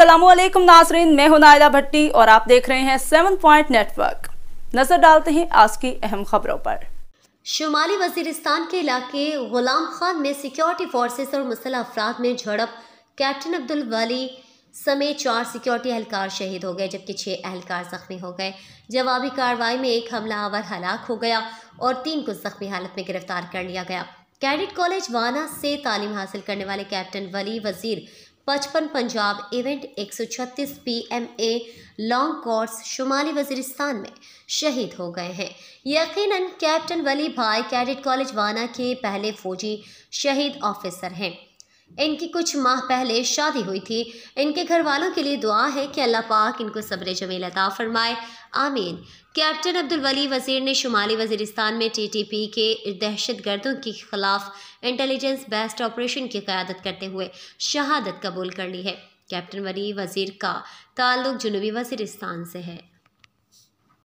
असलम नाजरीन मैं हूं नायदा भट्टी और आप देख रहे हैं सेवन पॉइंट नेटवर्क नजर डालते हैं आज की अहम खबरों पर शुमाली वजीरस्तान के इलाके गुलाम खान में सिक्योरिटी फोर्सेस और मुसल अफराद में झड़प कैप्टन अब्दुल वाली समेत चार सिक्योरिटी एहलकार शहीद हो गए जबकि छः एहलकार जख्मी हो गए जवाबी कार्रवाई में एक हमलावर हलाक हो गया और तीन को जख्मी हालत में गिरफ्तार कर लिया गया कैडेट कॉलेज वाना से तालीम हासिल करने वाले कैप्टन वली वजीर पचपन पंजाब इवेंट 136 पीएमए लॉन्ग कोर्स शुमाली वजीरिस्तान में शहीद हो गए हैं यकीनन कैप्टन वली भाई कैडेट कॉलेज वाना के पहले फौजी शहीद ऑफिसर हैं इनकी कुछ माह पहले शादी हुई थी इनके घर वालों के लिए दुआ है कि अल्लाह पाक इनको सब्र जमील अता फरमाए आमीन कैप्टन अब्दुल वली वजीर ने शुमाली वजीरस्तान में टीटीपी के दहशत गर्दों के खिलाफ इंटेलिजेंस बेस्ड ऑपरेशन की क्यादत करते हुए शहादत कबूल कर ली है कैप्टन वली वजीर का ताल्लुक जुनूबी वजीरस्तान से है